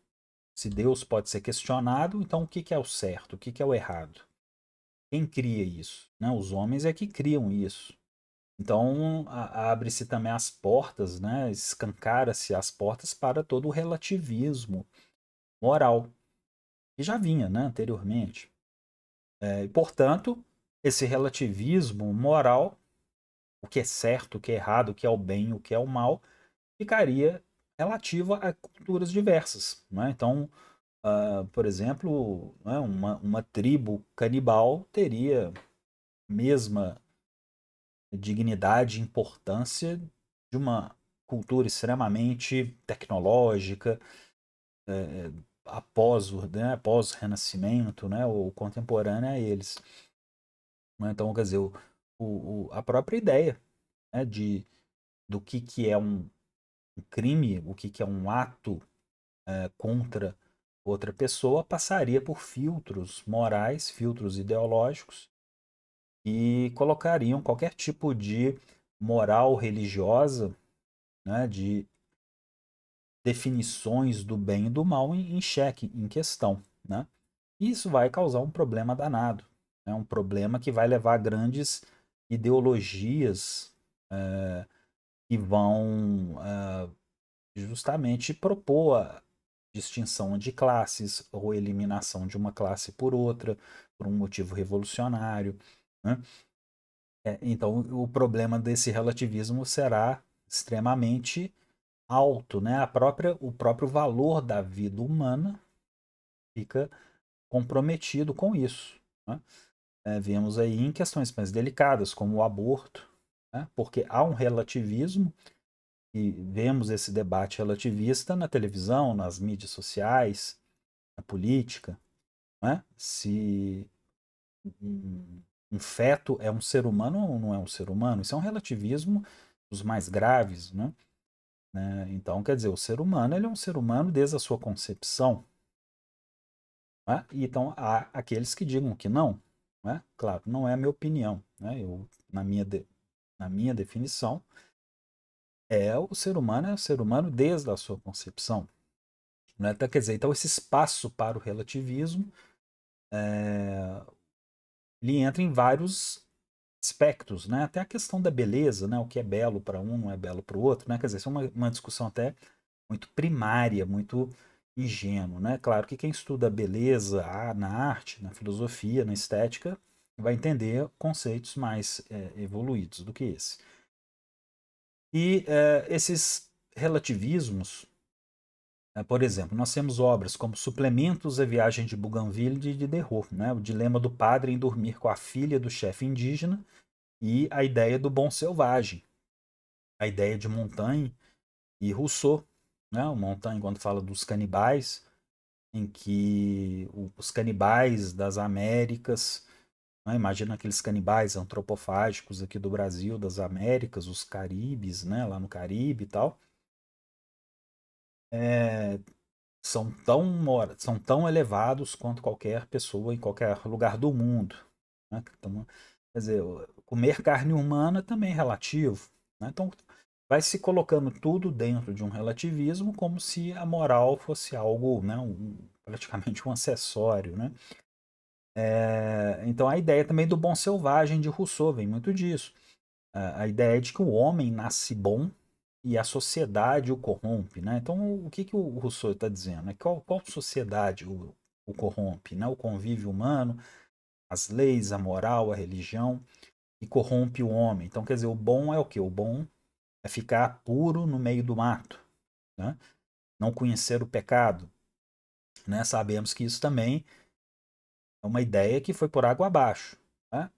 se Deus pode ser questionado, então o que, é o certo? O que, que é o errado? Quem cria isso? Né? Os homens é que criam isso. Então abre-se também as portas, né? escancara-se as portas para todo o relativismo moral, que já vinha né? anteriormente. É, e, portanto, esse relativismo moral, o que é certo, o que é errado, o que é o bem, o que é o mal, ficaria relativo a culturas diversas. Né? Então, uh, por exemplo, né? uma, uma tribo canibal teria mesma dignidade e importância de uma cultura extremamente tecnológica, é, após, o, né, após o Renascimento, né, ou contemporânea a é eles. Né, então, quer dizer, o, o, a própria ideia né, de, do que, que é um, um crime, o que, que é um ato é, contra outra pessoa passaria por filtros morais, filtros ideológicos, e colocariam qualquer tipo de moral religiosa, né, de definições do bem e do mal em, em xeque, em questão. Né? E isso vai causar um problema danado. É né? um problema que vai levar a grandes ideologias é, que vão é, justamente propor a distinção de classes ou eliminação de uma classe por outra, por um motivo revolucionário. Né? É, então, o problema desse relativismo será extremamente alto, né? A própria, o próprio valor da vida humana fica comprometido com isso. Né? É, vemos aí em questões mais delicadas, como o aborto, né? porque há um relativismo e vemos esse debate relativista na televisão, nas mídias sociais, na política, né? se hum, um feto é um ser humano ou não é um ser humano. Isso é um relativismo dos mais graves, né? né? Então, quer dizer, o ser humano ele é um ser humano desde a sua concepção. Né? Então, há aqueles que digam que não. Né? Claro, não é a minha opinião. Né? Eu, na, minha de, na minha definição, é o ser humano é o ser humano desde a sua concepção. Né? Então, quer dizer, então esse espaço para o relativismo é, ele entra em vários aspectos, né? Até a questão da beleza, né? O que é belo para um não é belo para o outro, né? Quer dizer, isso é uma, uma discussão até muito primária, muito ingênua, né? Claro que quem estuda beleza na arte, na filosofia, na estética, vai entender conceitos mais é, evoluídos do que esse. E é, esses relativismos né, por exemplo, nós temos obras como Suplementos à Viagem de Bougainville de Diderot, né? O Dilema do Padre em Dormir com a Filha do Chefe Indígena e A Ideia do Bom Selvagem, a ideia de Montaigne e Rousseau. Né? O Montaigne, quando fala dos canibais, em que os canibais das Américas, né? imagina aqueles canibais antropofágicos aqui do Brasil, das Américas, os Caribes, né? lá no Caribe e tal, é, são, tão, são tão elevados quanto qualquer pessoa em qualquer lugar do mundo. Né? Então, quer dizer, comer carne humana também é relativo. Né? Então, vai se colocando tudo dentro de um relativismo como se a moral fosse algo, né, um, praticamente um acessório, né? É, então a ideia também do bom selvagem de Rousseau vem muito disso. A, a ideia de que o homem nasce bom, e a sociedade o corrompe, né? Então, o que, que o Rousseau está dizendo? É qual, qual sociedade o, o corrompe, né? O convívio humano, as leis, a moral, a religião, e corrompe o homem. Então, quer dizer, o bom é o que? O bom é ficar puro no meio do mato, né? Não conhecer o pecado, né? Sabemos que isso também é uma ideia que foi por água abaixo, né?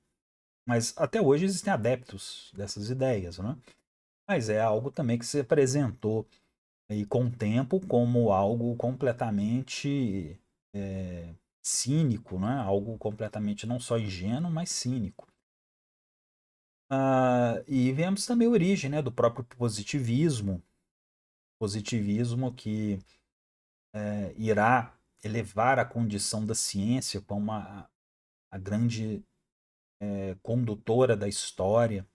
Mas até hoje existem adeptos dessas ideias, né? mas é algo também que se apresentou aí com o tempo como algo completamente é, cínico, né? algo completamente não só ingênuo, mas cínico. Ah, e vemos também a origem né, do próprio positivismo, positivismo que é, irá elevar a condição da ciência como a, a grande é, condutora da história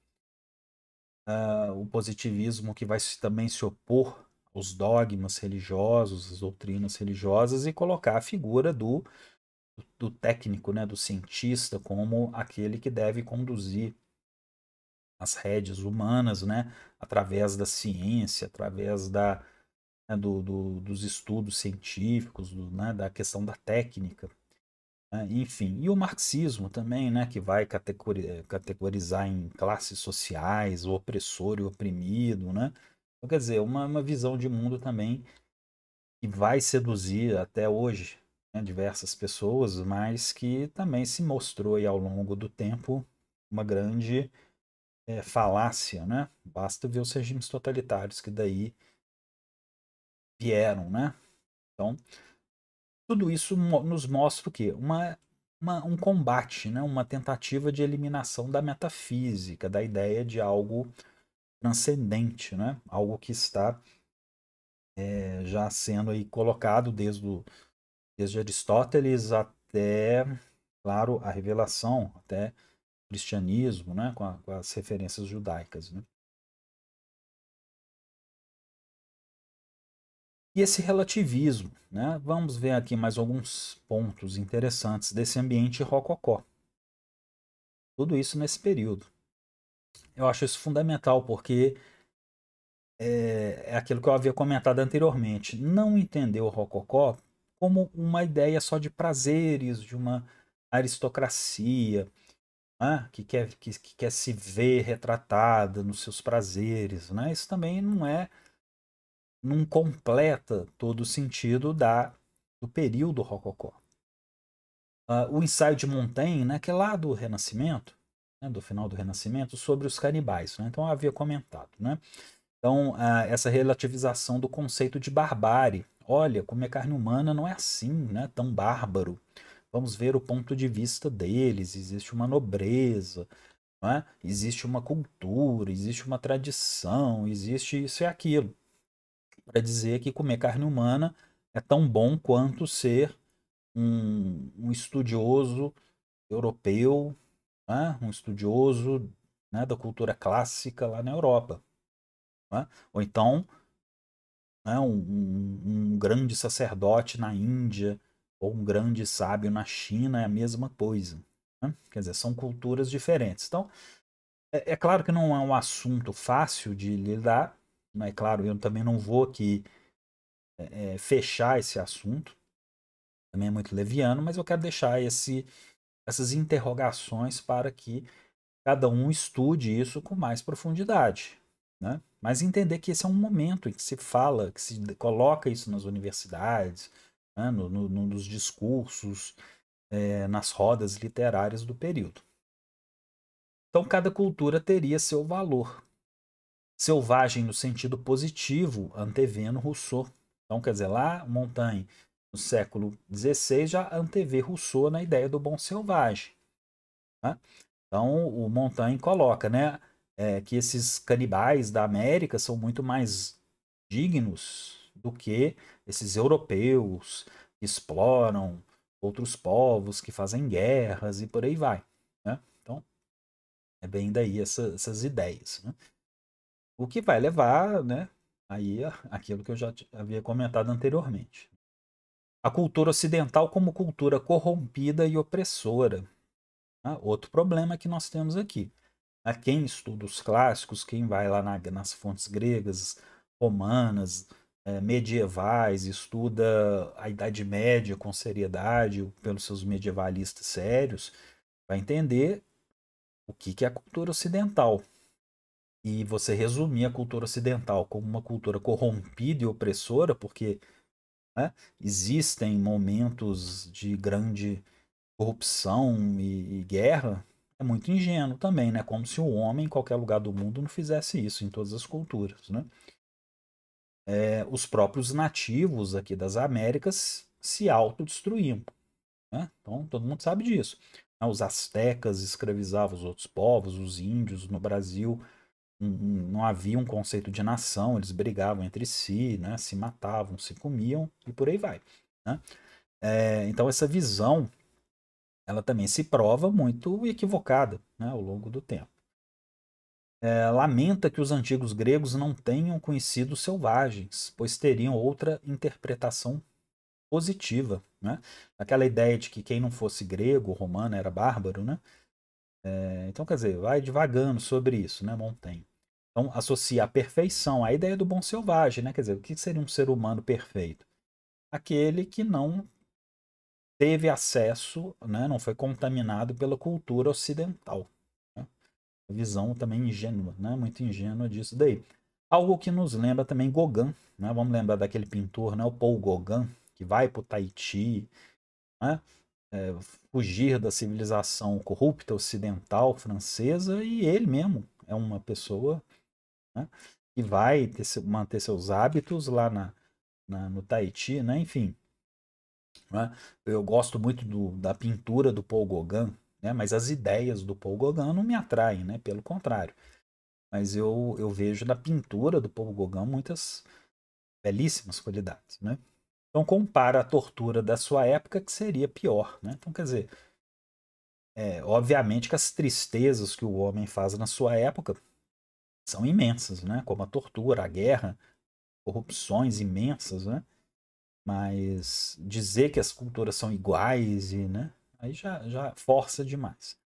uh, o positivismo que vai também se opor aos dogmas religiosos, às doutrinas religiosas e colocar a figura do, do técnico, né, do cientista como aquele que deve conduzir as rédeas humanas, né, através da ciência, através da, né, do, do, dos estudos científicos, do, né, da questão da técnica. Né, enfim, e o marxismo também, né, que vai categorizar em classes sociais, o opressor e o oprimido, né? Então, quer dizer, uma, uma visão de mundo também que vai seduzir até hoje né, diversas pessoas, mas que também se mostrou aí ao longo do tempo uma grande é, falácia, né? Basta ver os regimes totalitários que daí vieram, né? Então, tudo isso nos mostra o quê? Uma, uma, um combate, né? uma tentativa de eliminação da metafísica, da ideia de algo transcendente, né? algo que está é, já sendo aí colocado desde, o, desde Aristóteles até, claro, a revelação, até o cristianismo, né? com, a, com as referências judaicas. Né? e esse relativismo. Né? Vamos ver aqui mais alguns pontos interessantes desse ambiente rococó. Tudo isso nesse período. Eu acho isso fundamental porque é, é aquilo que eu havia comentado anteriormente. Não entender o rococó como uma ideia só de prazeres, de uma aristocracia, né? que, quer, que, que quer se ver retratada nos seus prazeres. Né? Isso também não é não completa todo o sentido da, do período rococó. Uh, o ensaio de Montaigne, né, que é lá do Renascimento, né, do final do Renascimento, sobre os canibais. Né, então, havia comentado. Né? Então, uh, essa relativização do conceito de barbárie. Olha, comer carne humana não é assim, né, tão bárbaro. Vamos ver o ponto de vista deles. Existe uma nobreza, é? existe uma cultura, existe uma tradição, existe isso e aquilo para dizer que comer carne humana é tão bom quanto ser um, um estudioso europeu, né? um estudioso né, da cultura clássica lá na Europa. Né? Ou então, né, um, um, um grande sacerdote na Índia, ou um grande sábio na China, é a mesma coisa. Né? Quer dizer, são culturas diferentes. Então, é, é, claro que não é um assunto fácil de lidar, é claro, eu também não vou aqui é, fechar esse assunto, também é muito leviano, mas eu quero deixar esse, essas interrogações para que cada um estude isso com mais profundidade. Né? Mas entender que esse é um momento em que se fala, que se coloca isso nas universidades, né? no, no, nos discursos, é, nas rodas literárias do período. Então, cada cultura teria seu valor selvagem no sentido positivo, antevendo Rousseau. Então, quer dizer, lá Montaigne, no século XVI, já antevê Rousseau na ideia do bom selvagem. Né? Então, o Montaigne coloca né, é, que esses canibais da América são muito mais dignos do que esses europeus que exploram outros povos, que fazem guerras e por aí vai. Né? Então, é bem daí essa, essas ideias. Né? O que vai levar, né? Aí aquilo que eu já havia comentado anteriormente. A cultura ocidental como cultura corrompida e opressora. Ah, outro problema que nós temos aqui. a ah, quem estuda os clássicos, quem vai lá na, nas fontes gregas, romanas, eh, medievais, estuda a Idade Média com seriedade, pelos seus medievalistas sérios, vai entender o que, que é a cultura ocidental e você resumir a cultura ocidental como uma cultura corrompida e opressora, porque né, existem momentos de grande corrupção e, e, guerra, é muito ingênuo também, né? Como se o homem em qualquer lugar do mundo não fizesse isso em todas as culturas, né? É, os próprios nativos aqui das Américas se autodestruíam. Né? Então, todo mundo sabe disso. Os astecas escravizavam os outros povos, os índios no Brasil, não havia um conceito de nação, eles brigavam entre si, né? se matavam, se comiam e por aí vai. Né? É, então essa visão ela também se prova muito equivocada né? ao longo do tempo. É, lamenta que os antigos gregos não tenham conhecido selvagens, pois teriam outra interpretação positiva. Né? Aquela ideia de que quem não fosse grego, romano, era bárbaro. Né? É, então, quer dizer, vai devagando sobre isso, né, Montaigne? Então, associa a perfeição à ideia do bom selvagem, né? Quer dizer, o que seria um ser humano perfeito? Aquele que não teve acesso, né? não foi contaminado pela cultura ocidental. Né? Visão também ingênua, né? muito ingênua disso daí. Algo que nos lembra também Gauguin, né? Vamos lembrar daquele pintor, né? O Paul Gauguin, que vai para o Tahiti, né? É, fugir da civilização corrupta ocidental francesa e ele mesmo é uma pessoa né? E vai ter, manter seus hábitos lá na, na no Tahiti, né? Enfim. Né? Eu gosto muito do, da pintura do Paul Gauguin, né? Mas as ideias do Paul Gauguin não me atraem, né? Pelo contrário. Mas eu, eu vejo na pintura do Paul Gauguin muitas belíssimas qualidades, né? Então compara a tortura da sua época que seria pior, né? Então quer dizer, é, obviamente que as tristezas que o homem faz na sua época são imensas, né? Como a tortura, a guerra, corrupções imensas, né? Mas dizer que as culturas são iguais e, né? Aí já, já força demais.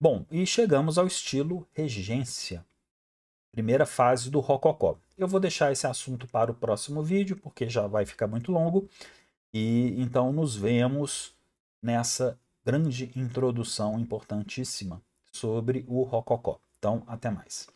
Bom, e chegamos ao estilo regência. Primeira fase do rococó. Eu vou deixar esse assunto para o próximo vídeo, porque já vai ficar muito longo. E então nos vemos nessa grande introdução importantíssima sobre o rococó. Então, até mais.